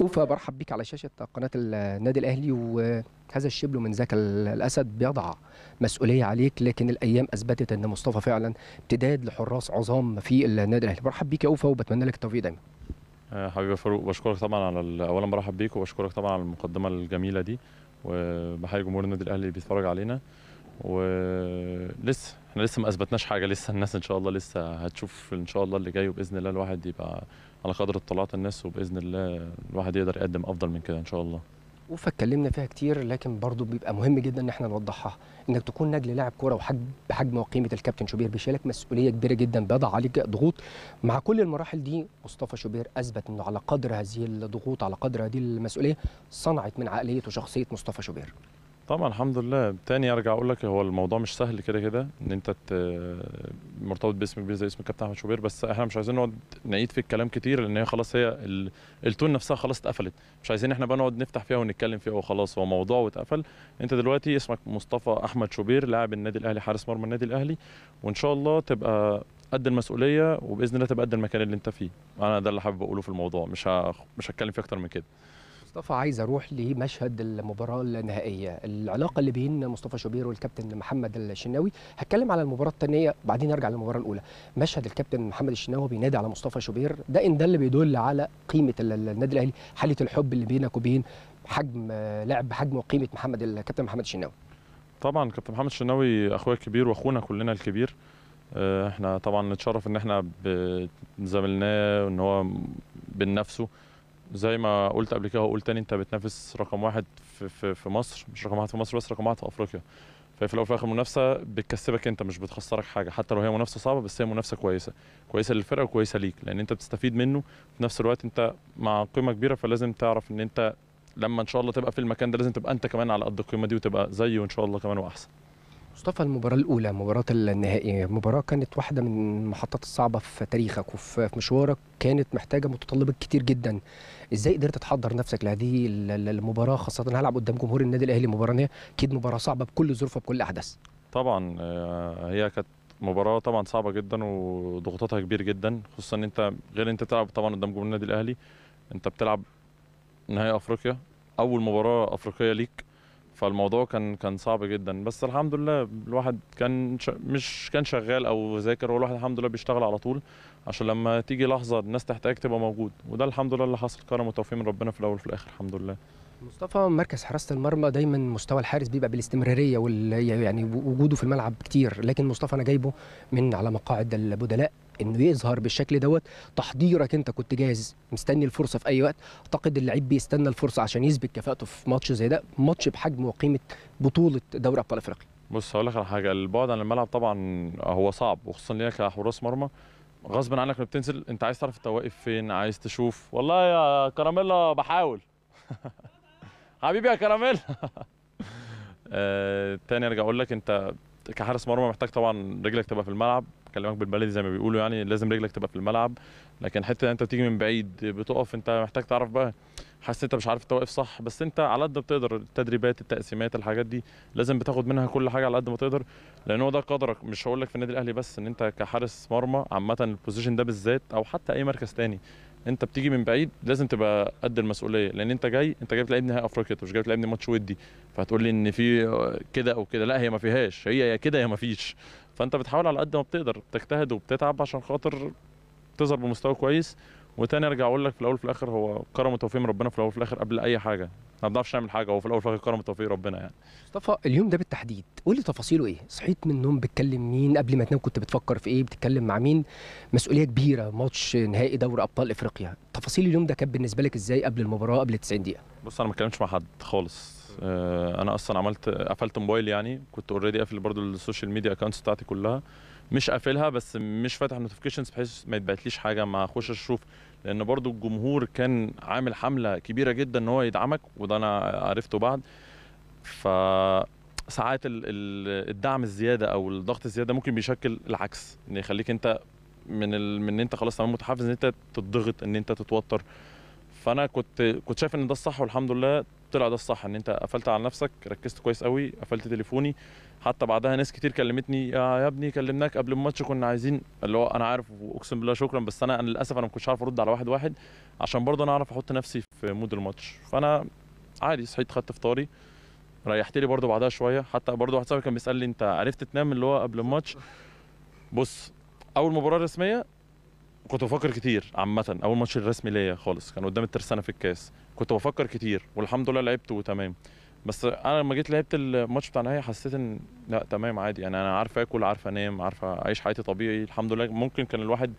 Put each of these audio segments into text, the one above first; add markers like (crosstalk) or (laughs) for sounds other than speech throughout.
أوفا برحب بيك على شاشة قناة النادي الأهلي وهذا الشبل من ذاك الأسد بيضع مسؤولية عليك لكن الأيام أثبتت أن مصطفى فعلا امتداد لحراس عظام في النادي الأهلي برحب بيك يا أوفا وبتمنى لك التوفيق دايما آه، حبيبي فاروق بشكرك طبعا على أولا برحب بيك وبشكرك طبعا على المقدمة الجميلة دي وبحيي جمهور النادي الأهلي اللي بيتفرج علينا ولسه احنا لسه ما اثبتناش حاجه لسه الناس ان شاء الله لسه هتشوف ان شاء الله اللي جاي وباذن الله الواحد يبقى على قدر اطلاعات الناس وباذن الله الواحد يقدر يقدم افضل من كده ان شاء الله وفا اتكلمنا فيها كتير لكن برضه بيبقى مهم جدا ان احنا نوضحها انك تكون نجل لاعب كوره وحجم بحجم وقيمه الكابتن شوبير بيشيلك مسؤوليه كبيره جدا بيضع عليك ضغوط مع كل المراحل دي مصطفى شوبير اثبت انه على قدر هذه الضغوط على قدر هذه المسؤوليه صنعت من عقليه وشخصيه مصطفى شوبير طبعا الحمد لله تاني ارجع اقول لك هو الموضوع مش سهل كده كده ان انت مرتبط باسم كبير زي اسم الكابتن احمد شوبير بس احنا مش عايزين نقعد نعيد في الكلام كتير لان هي خلاص هي التون نفسها خلاص اتقفلت مش عايزين احنا بقى نقعد نفتح فيها ونتكلم فيها وخلاص هو موضوع واتقفل انت دلوقتي اسمك مصطفى احمد شوبير لاعب النادي الاهلي حارس مرمى النادي الاهلي وان شاء الله تبقى قد المسؤوليه وباذن الله تبقى قد المكان اللي انت فيه انا ده اللي حابب اقوله في الموضوع مش مش هتكلم فيه اكتر من كده مصطفى عايز اروح لمشهد المباراه النهائيه العلاقه اللي بين مصطفى شوبير والكابتن محمد الشناوي هتكلم على المباراه الثانيه بعدين ارجع للمباراه الاولى مشهد الكابتن محمد الشناوي بينادي على مصطفى شوبير ده ان ده اللي بيدل على قيمه النادي الاهلي حاله الحب اللي بينك وبين حجم لعب حجم وقيمه محمد الكابتن محمد الشناوي طبعا كابتن محمد الشناوي اخويا الكبير واخونا كلنا الكبير آه، احنا طبعا نتشرف ان احنا زملناه وان هو بنفسه زي ما قلت قبل كده هقول تاني انت بتنافس رقم واحد في, في, في مصر مش رقم واحد في مصر بس رقم واحد في افريقيا ففي في الاول وفي الاخر المنافسه بتكسبك انت مش بتخسرك حاجه حتى لو هي منافسه صعبه بس هي منافسه كويسه كويسه للفرقه وكويسه ليك لان انت بتستفيد منه في نفس الوقت انت مع قيمه كبيره فلازم تعرف ان انت لما ان شاء الله تبقى في المكان ده لازم تبقى انت كمان على قد القيمه دي وتبقى زيه ان شاء الله كمان واحسن مصطفى المباراة الأولى مباراة النهائية مباراة كانت واحدة من المحطات الصعبة في تاريخك وفي مشوارك كانت محتاجة متطلبات كتير جدا إزاي قدرت تحضر نفسك لهذه المباراة خاصة هلعب قدام جمهور النادي الأهلي مباراة أكيد مباراة صعبة بكل ظروفها بكل أحداث طبعا آه، هي كانت مباراة طبعا صعبة جدا وضغوطاتها كبير جدا خصوصا ان انت غير انت تلعب طبعا قدام جمهور النادي الاهلي انت بتلعب نهائي افريقيا اول مباراة افريقية ليك فالموضوع كان كان صعب جدا بس الحمد لله الواحد كان مش كان شغال او ذاكر هو الواحد الحمد لله بيشتغل على طول عشان لما تيجي لحظه الناس تحتاج تبقى موجود وده الحمد لله اللي حصل كرم وتوفيق من ربنا في الاول وفي الاخر الحمد لله مصطفى مركز حراسه المرمى دايما مستوى الحارس بيبقى بالاستمراريه وال يعني وجوده في الملعب كتير لكن مصطفى انا جايبه من على مقاعد البدلاء انه يظهر بالشكل دوت تحضيرك انت كنت جاهز مستني الفرصه في اي وقت اعتقد اللعيب بيستنى الفرصه عشان يثبت كفاءته في ماتش زي ده ماتش بحجم وقيمه بطوله دوري ابطال افريقيا بص هقول لك على حاجه البعد عن الملعب طبعا هو صعب وخصوصا لينا كحراس مرمى غصب عنك لما بتنزل انت عايز تعرف انت واقف فين عايز تشوف والله يا كراميلا بحاول (laughs) حبيبي يا كراميلا (laughs) آه تاني ارجع اقول لك انت كحارس مرمى محتاج طبعا رجلك تبقى في الملعب بكلمك بالبلدي زي ما بيقولوا يعني لازم رجلك تبقى في الملعب لكن حته انت بتيجي من بعيد بتقف انت محتاج تعرف بقى حاسس انت مش عارف توقف صح بس انت على قد ما تقدر التدريبات التقسيمات الحاجات دي لازم بتاخد منها كل حاجه على قد ما تقدر لان هو ده قدرك مش هقول لك في النادي الاهلي بس ان انت كحارس مرمى عامه البوزيشن ده بالذات او حتى اي مركز تاني انت بتيجي من بعيد لازم تبقى قد المسؤوليه لان انت جاي انت جايب لعيب نهائي افريقيا مش جايب لعيب ماتش ودي فهتقول لي ان في كده او كده لا هي ما فيهاش هي يا كده يا ما فيش فانت بتحاول على قد ما بتقدر بتجتهد وبتتعب عشان خاطر تظهر بمستوى كويس وتاني ارجع اقول لك في الاول وفي الاخر هو كرم وتوفيق من ربنا في الاول وفي الاخر قبل اي حاجه ما بنعرفش نعمل حاجه هو في الاول وفي الاخر كرم وتوفيق ربنا يعني مصطفى اليوم ده بالتحديد قول لي تفاصيله ايه صحيت من النوم بتكلم مين قبل ما تنام كنت بتفكر في ايه بتتكلم مع مين مسؤوليه كبيره ماتش نهائي دوري ابطال افريقيا تفاصيل اليوم ده كانت بالنسبه لك ازاي قبل المباراه قبل 90 دقيقه بص انا ما اتكلمتش مع حد خالص آه، انا اصلا عملت قفلت موبايل يعني كنت اوريدي قافل برضو السوشيال ميديا اكونتس بتاعتي كلها مش قافلها بس مش فاتح نوتيفيكيشنز بحيث ما يتبعتليش حاجه ما اخش اشوف لان برضو الجمهور كان عامل حمله كبيره جدا ان هو يدعمك وده انا عرفته بعد ف ساعات الدعم الزياده او الضغط الزياده ممكن بيشكل العكس ان يخليك انت من ال... من انت خلاص تمام متحفز ان انت تتضغط ان انت تتوتر فانا كنت كنت شايف ان ده الصح والحمد لله طلع ده الصح ان انت قفلت على نفسك ركزت كويس قوي قفلت تليفوني حتى بعدها ناس كتير كلمتني يا ابني كلمناك قبل الماتش كنا عايزين اللي هو انا عارف واقسم بالله شكرا بس انا, أنا للاسف انا ما كنتش عارف ارد على واحد واحد عشان برضه انا اعرف احط نفسي في مود الماتش فانا عادي صحيت خدت فطاري ريحت لي برضه بعدها شويه حتى برضه واحد صاحبي كان بيسال لي انت عرفت تنام اللي هو قبل الماتش بص اول مباراه رسميه كنت بفكر كتير عامه اول ماتش الرسمي ليا خالص كان قدام الترسانه في الكاس كنت بفكر كتير والحمد لله لعبت وتمام بس انا لما جيت لعبت الماتش بتاع النهائي حسيت ان لا تمام عادي يعني انا عارف اكل عارف انام عارف اعيش حياتي طبيعي الحمد لله ممكن كان الواحد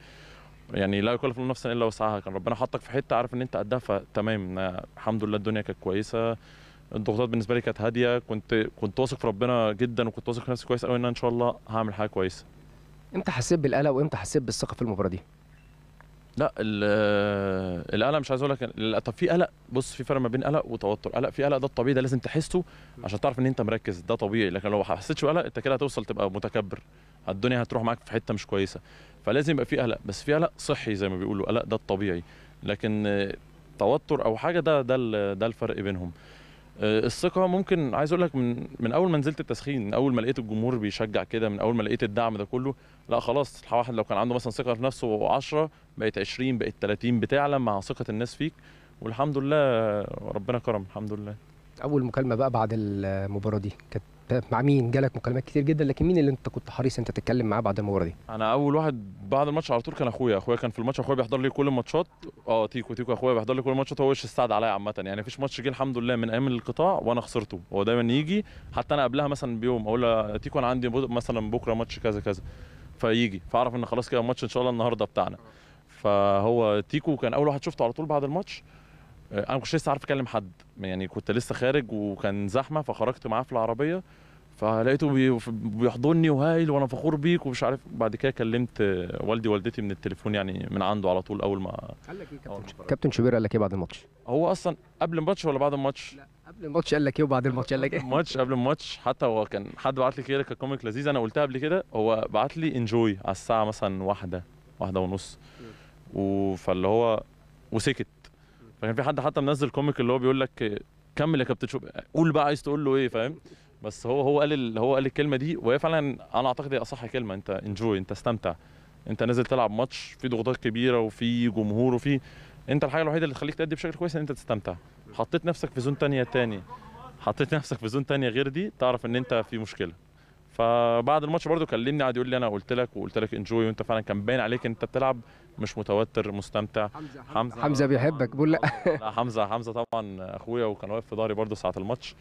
يعني لا يكلف الله نفسا الا وسعها كان ربنا حطك في حته عارف ان انت قدها فتمام الحمد لله الدنيا كانت كويسه الضغوطات بالنسبه لي كانت هاديه كنت كنت واثق في ربنا جدا وكنت واثق في نفسي كويس قوي ان انا ان شاء الله هعمل حاجه كويسه امتى حسيت بالقلق وامتى حسيت بالثقه في المباراه دي لا القلق مش عايز اقول لك طب في قلق بص في فرق ما بين قلق وتوتر قلق في قلق ده الطبيعي ده لازم تحسه عشان تعرف ان انت مركز ده طبيعي لكن لو ما حسيتش بقلق انت كده هتوصل تبقى متكبر الدنيا هتروح معاك في حته مش كويسه فلازم يبقى في قلق بس في قلق صحي زي ما بيقولوا قلق ده الطبيعي لكن توتر او حاجه ده ده ده الفرق بينهم آه، الثقه ممكن عايز اقول لك من من اول ما نزلت التسخين من اول ما لقيت الجمهور بيشجع كده من اول ما لقيت الدعم ده كله لا خلاص الواحد لو كان عنده مثلا ثقه في نفسه 10 بقت 20 بقت 30 بتعلى مع ثقه الناس فيك والحمد لله ربنا كرم الحمد لله اول مكالمه بقى بعد المباراه دي كانت مع مين جالك مكالمات كتير جدا لكن مين اللي انت كنت حريص انت تتكلم معاه بعد المباراه دي انا اول واحد بعد الماتش على طول كان اخويا اخويا كان في الماتش اخويا بيحضر لي كل الماتشات اه تيكو تيكو اخويا بيحضر لي كل الماتشات هو وش السعد عليا عامه يعني مفيش ماتش جه الحمد لله من ايام القطاع وانا خسرته هو دايما يجي حتى انا قبلها مثلا بيوم اقول له تيكو انا عندي مثلا بكره ماتش كذا كذا فيجي فاعرف ان خلاص كده الماتش ان شاء الله النهارده بتاعنا فهو تيكو كان اول واحد شفته على طول بعد الماتش آه، انا ما كنتش لسه عارف اكلم حد يعني كنت لسه خارج وكان زحمه فخرجت معاه في العربيه فلقيته بيحضني وهايل وانا فخور بيك ومش عارف بعد كده كلمت والدي والدتي من التليفون يعني من عنده على طول اول ما قال لك ايه كابتن آه، كابتن شوبير قال لك ايه بعد الماتش؟ هو اصلا قبل الماتش ولا بعد الماتش؟ لا قبل الماتش قال لك ايه وبعد الماتش قال لك ايه؟ ماتش قبل الماتش حتى هو كان حد بعت لي كده كوميك لذيذ انا قلتها قبل كده هو بعت لي انجوي على الساعه مثلا واحده واحده ونص فاللي هو وسكت فكان في حد حتى منزل كوميك اللي هو بيقول لك كمل يا كابتن شوبير قول بقى عايز تقول له ايه فاهم بس هو هو قال ال... هو قال الكلمه دي وهي فعلا انا اعتقد هي اصح كلمه انت انجوي انت استمتع انت نازل تلعب ماتش في ضغوطات كبيره وفي جمهور وفي انت الحاجه الوحيده اللي تخليك تأدي بشكل كويس ان انت تستمتع حطيت نفسك في زون تانية تاني حطيت نفسك في زون تانية غير دي تعرف ان انت في مشكله فبعد الماتش برضه كلمني قعد يقول لي انا قلت لك وقلت لك انجوي وانت فعلا كان باين عليك انت بتلعب مش متوتر مستمتع حمزه حمزه, حمزة بيحبك بقول آه، لا حمزه حمزه طبعا اخويا وكان واقف في ظهري برضه ساعه الماتش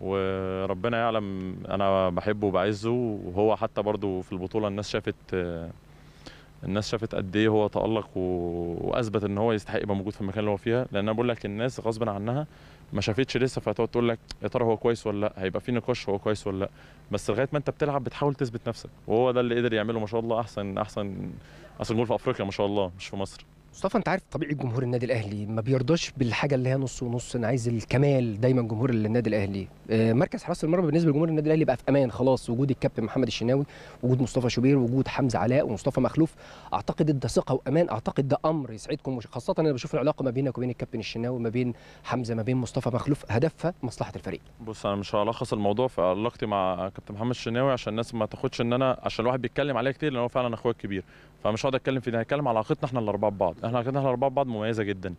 وربنا يعلم انا بحبه وبعزه وهو حتى برضه في البطوله الناس شافت آه، الناس شافت قد ايه هو تالق واثبت ان هو يستحق يبقى موجود في المكان اللي هو فيها لان انا بقول لك الناس غصبا عنها ما شافتش لسه فهتقعد تقول لك يا ترى هو كويس ولا لا هيبقى في نقاش هو كويس ولا لا بس لغايه ما انت بتلعب بتحاول تثبت نفسك وهو ده اللي قدر يعمله ما شاء الله احسن احسن احسن جول في افريقيا ما شاء الله مش في مصر مصطفى انت عارف طبيعه جمهور النادي الاهلي ما بيرضاش بالحاجه اللي هي نص ونص انا عايز الكمال دايما جمهور النادي الاهلي آه، مركز حراسه المرمى بالنسبه لجمهور النادي الاهلي بقى في امان خلاص وجود الكابتن محمد الشناوي وجود مصطفى شوبير وجود حمزه علاء ومصطفى مخلوف اعتقد ده ثقه وامان اعتقد ده امر يسعدكم خاصه انا بشوف العلاقه ما بينك وبين الكابتن الشناوي ما بين حمزه ما بين مصطفى مخلوف هدفها مصلحه الفريق بص انا مش هلخص الموضوع في علاقتي مع كابتن محمد الشناوي عشان الناس ما تاخدش ان انا عشان الواحد بيتكلم عليا كتير لان هو فعلا اخويا الكبير فمش هقعد اتكلم في ده هتكلم على علاقتنا احنا الاربعه ببعض احنا علاقتنا احنا الاربعه ببعض مميزه جدا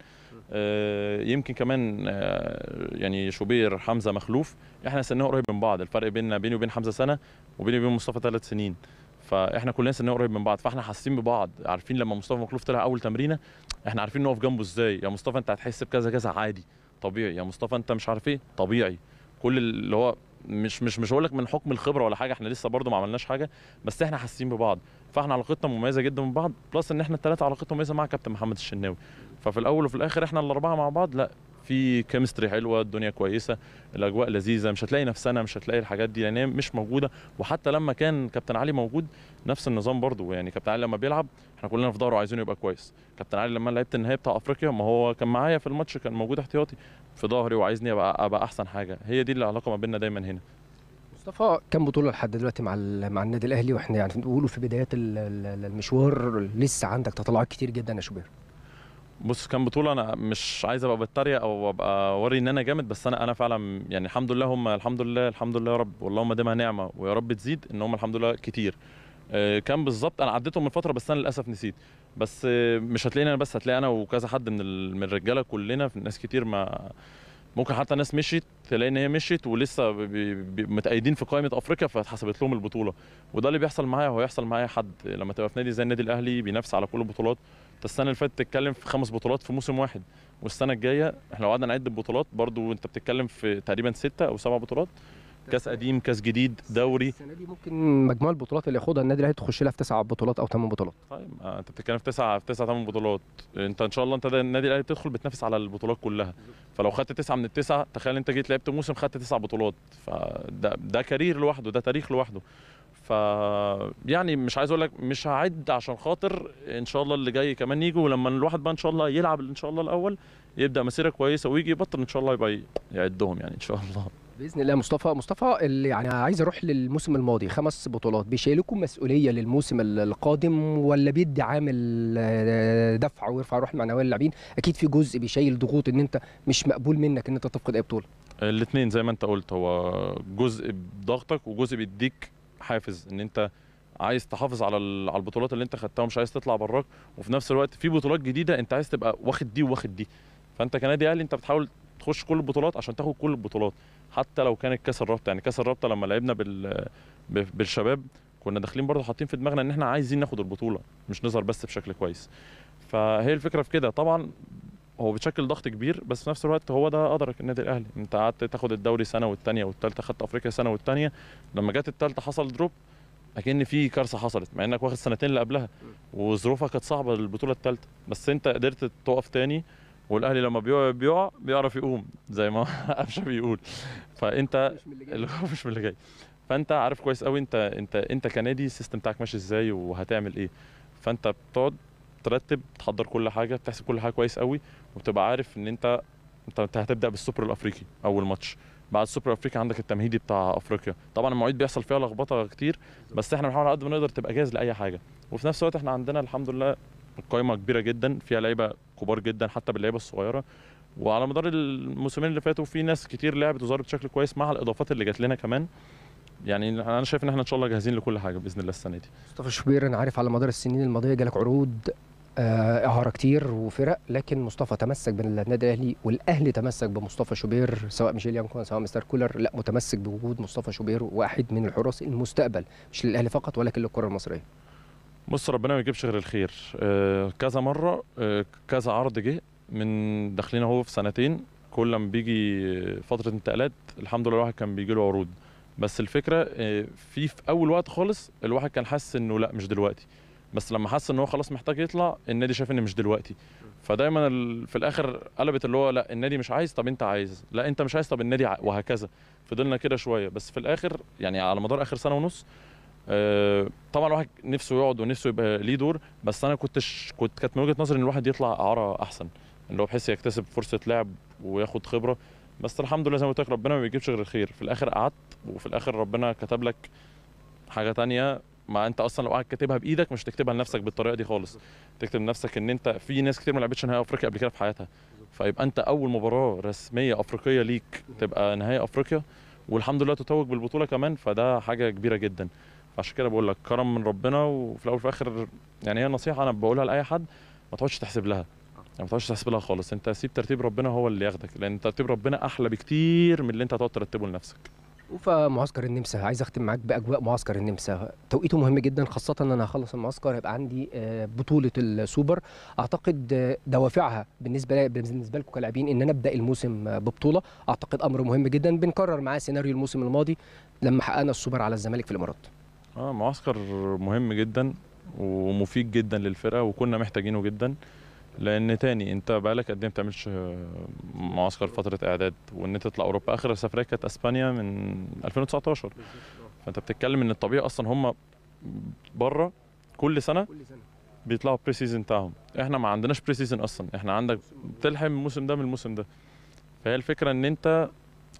آه، يمكن كمان آه، يعني شوبير حمزه مخلوف احنا سنه قريب من بعض الفرق بيننا بيني وبين حمزه سنه وبيني وبين مصطفى ثلاث سنين فاحنا كلنا سنه قريب من بعض فاحنا حاسين ببعض عارفين لما مصطفى مخلوف طلع اول تمرينه احنا عارفين نقف جنبه ازاي يا مصطفى انت هتحس بكذا كذا عادي طبيعي يا مصطفى انت مش عارف ايه طبيعي كل اللي هو مش مش مش هقول لك من حكم الخبره ولا حاجه احنا لسه برضو ما عملناش حاجه بس احنا حاسين ببعض فاحنا علاقتنا مميزه جدا من بعض بلس ان احنا الثلاثه علاقتنا مميزه مع كابتن محمد الشناوي ففي الاول وفي الاخر احنا الاربعه مع بعض لا في كيمستري حلوه الدنيا كويسه الاجواء لذيذه مش هتلاقي نفسنا مش هتلاقي الحاجات دي لان يعني مش موجوده وحتى لما كان كابتن علي موجود نفس النظام برضو يعني كابتن علي لما بيلعب احنا كلنا في ظهره عايزينه يبقى كويس كابتن علي لما لعبت النهائي بتاع افريقيا ما هو كان معايا في الماتش كان موجود احتياطي في ظهري وعايزني ابقى, أبقى احسن حاجه هي دي العلاقه ما بيننا دايما هنا مصطفى كم بطوله لحد دلوقتي مع مع النادي الاهلي واحنا يعني بنقوله في بدايات المشوار لسه عندك تطلعات كتير جدا يا شوبير بص كم بطوله انا مش عايز ابقى بتريق او ابقى وري ان انا جامد بس انا انا فعلا يعني الحمد لله هم الحمد لله الحمد لله يا رب واللهم دامها نعمه ويا رب تزيد ان هم الحمد لله كتير آه، كان بالظبط انا عديتهم من فتره بس انا للاسف نسيت بس آه، مش هتلاقيني انا بس هتلاقي انا وكذا حد من الرجاله كلنا في ناس كتير ما ممكن حتى ناس مشيت تلاقي ان هي مشيت ولسه بي بي متأيدين في قائمه افريقيا فاتحسبت لهم البطوله وده اللي بيحصل معايا هو يحصل معايا حد لما تبقى في نادي زي النادي الاهلي بينافس على كل البطولات انت السنه اللي فاتت تتكلم في خمس بطولات في موسم واحد والسنه الجايه احنا لو قعدنا نعد البطولات برضو انت بتتكلم في تقريبا سته او سبع بطولات كاس قديم كاس جديد دوري السنه دي ممكن مجموع البطولات اللي ياخدها النادي الاهلي تخش لها في تسع بطولات او ثمان بطولات طيب آه انت بتتكلم في تسع في تسع ثمان بطولات انت ان شاء الله انت النادي الاهلي بتدخل بتنافس على البطولات كلها فلو خدت تسعه من التسعه تخيل انت جيت لعبت موسم خدت تسع بطولات فده ده كارير لوحده ده تاريخ لوحده ف يعني مش عايز اقول لك مش هعد عشان خاطر ان شاء الله اللي جاي كمان يجي ولما الواحد بقى ان شاء الله يلعب ان شاء الله الاول يبدا مسيره كويسه ويجي يبطل ان شاء الله يبقى يعدهم يعني ان شاء الله باذن الله مصطفى مصطفى اللي يعني عايز اروح للموسم الماضي خمس بطولات بيشيلكم مسؤوليه للموسم القادم ولا بيدي عامل آه، دفع ويرفع روح المعنويه للاعبين اكيد في جزء بيشيل ضغوط ان انت مش مقبول منك ان انت تفقد اي بطوله الاثنين زي ما انت قلت هو جزء بضغطك وجزء بيديك حافز ان انت عايز تحافظ على على البطولات اللي انت خدتها ومش عايز تطلع براك وفي نفس الوقت في بطولات جديده انت عايز تبقى واخد دي وواخد دي فانت كنادي اهلي انت بتحاول تخش كل البطولات عشان تاخد كل البطولات حتى لو كانت كاس الرابطه يعني كاس الرابطه لما لعبنا بال بالشباب كنا داخلين برضه حاطين في دماغنا ان احنا عايزين ناخد البطوله مش نظهر بس بشكل كويس فهي الفكره في كده طبعا هو بتشكل ضغط كبير بس في نفس الوقت هو ده قدرك النادي الاهلي انت قعدت تاخد الدوري سنه والثانيه والثالثه خدت افريقيا سنه والثانيه لما جت الثالثه حصل دروب اكن في كارثه حصلت مع انك واخد سنتين اللي قبلها وظروفك كانت صعبه للبطوله الثالثه بس انت قدرت تقف تاني والاهلي لما بيقع بيقع بيعرف يقوم زي ما (laughs) قفشه بيقول فانت مش من اللي جاي (laughs) فانت عارف كويس قوي انت انت انت كنادي السيستم بتاعك ماشي ازاي وهتعمل ايه فانت بتقعد ترتب تحضر كل حاجه بتحسب كل حاجه كويس قوي وبتبقى عارف ان انت انت هتبدا بالسوبر الافريقي اول ماتش بعد السوبر الافريقي عندك التمهيدي بتاع افريقيا طبعا المواعيد بيحصل فيها لخبطه كتير بس احنا بنحاول على قد ما نقدر تبقى جاهز لاي حاجه وفي نفس الوقت احنا عندنا الحمد لله قائمه كبيره جدا فيها لعيبه كبار جدا حتى باللعيبه الصغيره وعلى مدار الموسمين اللي فاتوا في ناس كتير لعبت وظهرت بشكل كويس مع الاضافات اللي جات لنا كمان يعني انا شايف ان احنا ان شاء الله جاهزين لكل حاجه باذن الله السنه دي مصطفى شبير انا عارف على مدار السنين الماضيه جالك عروض آه، اهاره كتير وفرق لكن مصطفى تمسك بالنادي الاهلي والاهلي تمسك بمصطفى شوبير سواء ميشيل يانكون سواء مستر كولر لا متمسك بوجود مصطفى شوبير واحد من الحراس المستقبل مش للاهلي فقط ولكن للكره المصريه بص ربنا ما يجيبش غير الخير آه، كذا مره آه، كذا عرض جه من داخلين اهو في سنتين كل ما بيجي فتره انتقالات الحمد لله الواحد كان بيجي له عروض بس الفكره آه، في في اول وقت خالص الواحد كان حاسس انه لا مش دلوقتي بس لما حس ان هو خلاص محتاج يطلع النادي شاف ان مش دلوقتي فدايما في الاخر قلبت اللي هو لا النادي مش عايز طب انت عايز لا انت مش عايز طب النادي وهكذا فضلنا كده شويه بس في الاخر يعني على مدار اخر سنه ونص آه، طبعا الواحد نفسه يقعد ونفسه يبقى ليه دور بس انا كنتش كنت كانت من وجهه نظري ان الواحد يطلع اعاره احسن اللي هو بحيث يكتسب فرصه لعب وياخد خبره بس الحمد لله زي ما قلت لك ربنا ما بيجيبش غير الخير في الاخر قعدت وفي الاخر ربنا كتب لك حاجه تانية ما انت اصلا لو قاعد كاتبها بايدك مش تكتبها لنفسك بالطريقه دي خالص تكتب لنفسك ان انت في ناس كتير ما لعبتش نهائي افريقيا قبل كده في حياتها فيبقى انت اول مباراه رسميه افريقيه ليك تبقى نهائي افريقيا والحمد لله تتوج بالبطوله كمان فده حاجه كبيره جدا عشان كده بقول لك كرم من ربنا وفي الاول وفي الاخر يعني هي نصيحه انا بقولها لاي حد ما تقعدش تحسب لها يعني ما تقعدش تحسب لها خالص انت سيب ترتيب ربنا هو اللي ياخدك لان ترتيب ربنا احلى بكتير من اللي انت هتقعد ترتبه لنفسك معسكر النمسا عايز اختم معاك باجواء معسكر النمسا توقيته مهم جدا خاصه ان انا هخلص المعسكر هيبقى عندي آه، بطوله السوبر اعتقد آه، دوافعها بالنسبه بالنسبه لكم كلاعبين ان انا ابدا الموسم آه، ببطوله اعتقد امر مهم جدا بنكرر معاه سيناريو الموسم الماضي لما حققنا السوبر على الزمالك في الامارات اه معسكر مهم جدا ومفيد جدا للفرقه وكنا محتاجينه جدا لان تاني انت بقالك قد ايه ما بتعملش معسكر فتره اعداد وان انت تطلع اوروبا اخر سفريه كانت اسبانيا من 2019 فانت بتتكلم ان الطبيعي اصلا هم بره كل سنه بيطلعوا بري سيزون بتاعهم احنا ما عندناش بري سيزون اصلا احنا عندك تلحم الموسم ده من الموسم ده فهي الفكره ان انت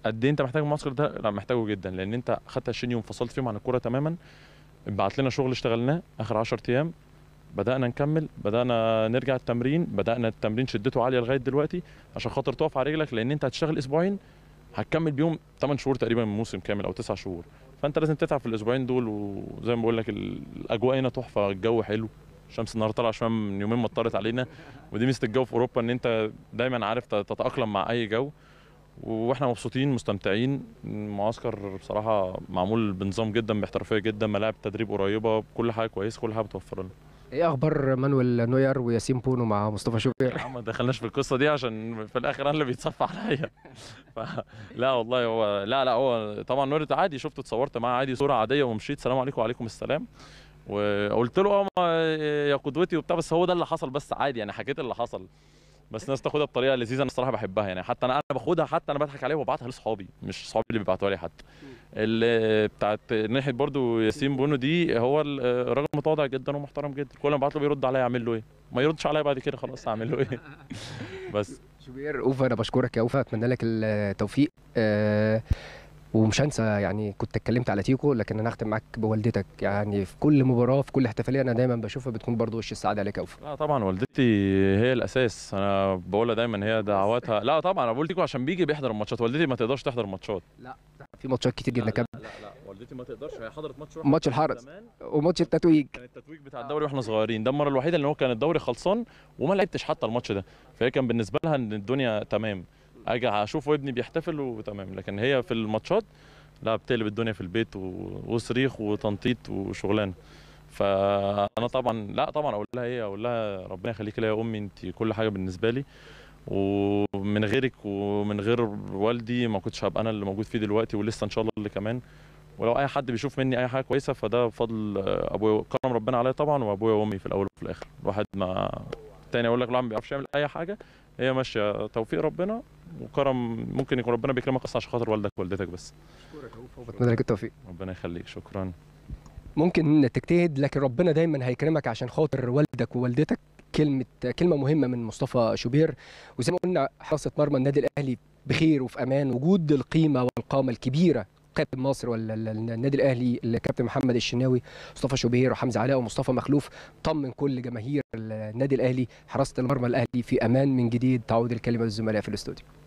قد ايه انت محتاج المعسكر ده لا محتاجه جدا لان انت خدت 20 يوم فصلت فيهم عن الكوره تماما بعت لنا شغل اشتغلناه اخر 10 ايام بدانا نكمل بدانا نرجع التمرين بدانا التمرين شدته عاليه لغايه دلوقتي عشان خاطر تقف على رجلك لان انت هتشتغل اسبوعين هتكمل بيهم 8 شهور تقريبا من موسم كامل او 9 شهور فانت لازم تتعب في الاسبوعين دول وزي ما بقول لك الاجواء هنا تحفه الجو حلو شمس النهار طالعه شويه من يومين مطرت علينا ودي ميزه الجو في اوروبا ان انت دايما عارف تتاقلم مع اي جو واحنا مبسوطين مستمتعين المعسكر بصراحه معمول بنظام جدا باحترافيه جدا ملاعب تدريب قريبه كل حاجه كويسه كل حاجه متوفره لنا ايه اخبار مانويل نوير وياسين بونو مع مصطفى شوبير؟ ما دخلناش في القصه دي عشان في الاخر انا اللي بيتصفى عليا (laughs) ف... لا والله هو لا لا هو طبعا نوير عادي شفته اتصورت معاه عادي صوره عاديه ومشيت سلام عليكم وعليكم السلام وقلت له اه يا قدوتي وبتاع بس هو ده اللي حصل بس عادي يعني حكيت اللي حصل بس الناس تاخدها بطريقه لذيذه انا الصراحه بحبها يعني حتى انا انا باخدها حتى انا بضحك عليها وببعتها لاصحابي مش صحابي اللي بيبعتوها لي حتى اللي بتاعت ناحيه برضو ياسين بونو دي هو الراجل متواضع جدا ومحترم جدا كل ما له بيرد عليا اعمل له ايه ما يردش عليا بعد كده خلاص اعمل له ايه (laughs) بس شوبير اوفا انا بشكرك يا اوفا اتمنى لك التوفيق أه ومش هنسى يعني كنت اتكلمت على تيكو لكن انا هختم معاك بوالدتك يعني في كل مباراه في كل احتفاليه انا دايما بشوفها بتكون برضو وش السعاده عليك اوفى لا طبعا والدتي هي الاساس انا بقولها دايما هي دعواتها لا طبعا انا بقول تيكو عشان بيجي بيحضر الماتشات والدتي ما تقدرش تحضر الماتشات لا في ماتشات كتير جدا لا لا, لا لا والدتي ما تقدرش هي حضرت ماتش واحد ماتش الحرس وماتش التتويج كان التتويج بتاع الدوري واحنا صغيرين ده المره الوحيده اللي هو كان الدوري خلصان وما لعبتش حتى الماتش ده فهي كان بالنسبه لها ان الدنيا تمام اجي اشوف ابني بيحتفل وتمام لكن هي في الماتشات لا بتقلب الدنيا في البيت وصريخ وتنطيط وشغلانه فانا طبعا لا طبعا اقول لها ايه اقول لها ربنا يخليكي ليا يا امي انت كل حاجه بالنسبه لي ومن غيرك ومن غير والدي ما كنتش هبقى انا اللي موجود فيه دلوقتي ولسه ان شاء الله اللي كمان ولو اي حد بيشوف مني اي حاجه كويسه فده بفضل ابويا كرم ربنا عليا طبعا وابويا وامي في الاول وفي الاخر الواحد ما تاني اقول لك الواحد ما بيعرفش يعمل اي حاجه هي ماشيه توفيق ربنا وكرم ممكن يكون ربنا بيكرمك اصلا عشان خاطر والدك ووالدتك بس اشكرك اتمنى لك التوفيق ربنا يخليك شكرا ممكن تجتهد لكن ربنا دايما هيكرمك عشان خاطر والدك ووالدتك كلمه كلمه مهمه من مصطفى شوبير وزي ما قلنا حراسه مرمى النادي الاهلي بخير وفي امان وجود القيمه والقامه الكبيره كابتن مصر ولا النادي الاهلي الكابتن محمد الشناوي مصطفى شوبير وحمزه علاء ومصطفى مخلوف طمن كل جماهير النادي الاهلي حراسه المرمى الاهلي في امان من جديد تعود الكلمه للزملاء في الاستوديو